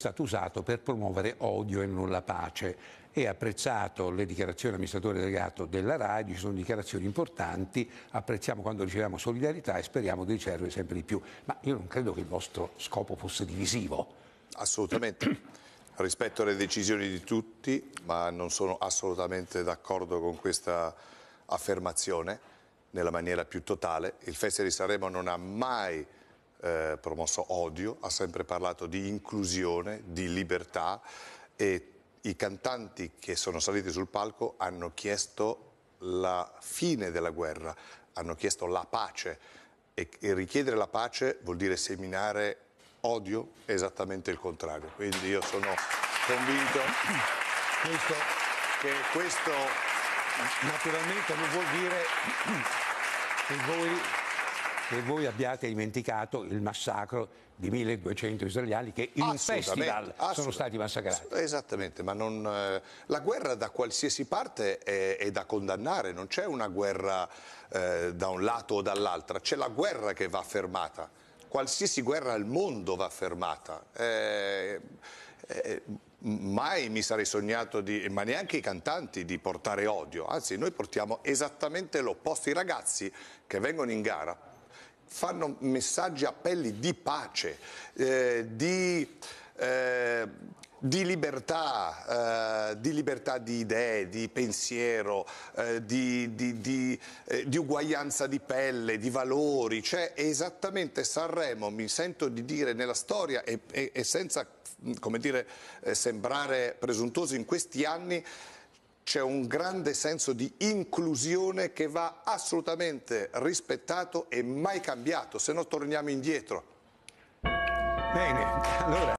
stato usato per promuovere odio e non la pace e apprezzato le dichiarazioni dell'amministratore delegato della RAI, ci sono dichiarazioni importanti, apprezziamo quando riceviamo solidarietà e speriamo di riceverle sempre di più, ma io non credo che il vostro scopo fosse divisivo. Assolutamente. Rispetto alle decisioni di tutti, ma non sono assolutamente d'accordo con questa affermazione nella maniera più totale. Il Festival di Sanremo non ha mai eh, promosso odio, ha sempre parlato di inclusione, di libertà e i cantanti che sono saliti sul palco hanno chiesto la fine della guerra, hanno chiesto la pace e, e richiedere la pace vuol dire seminare odio, esattamente il contrario. Quindi io sono convinto questo, che questo naturalmente non vuol dire che voi che voi abbiate dimenticato il massacro di 1200 israeliani che in ah, un festival sono stati massacrati. Esattamente, ma non, eh, la guerra da qualsiasi parte è, è da condannare, non c'è una guerra eh, da un lato o dall'altra, c'è la guerra che va fermata, qualsiasi guerra al mondo va fermata. Eh, eh mai mi sarei sognato di, ma neanche i cantanti, di portare odio, anzi noi portiamo esattamente l'opposto. I ragazzi che vengono in gara fanno messaggi, appelli di pace, eh, di, eh, di, libertà, eh, di, libertà, di idee, di pensiero, eh, di, eh, di, uguaglianza di pelle, di valori. Cioè esattamente Sanremo, mi sento di dire nella storia e, e, e senza dire, eh, sembrare presuntuoso in questi anni, c'è un grande senso di inclusione che va assolutamente rispettato e mai cambiato, se no torniamo indietro. Bene, allora...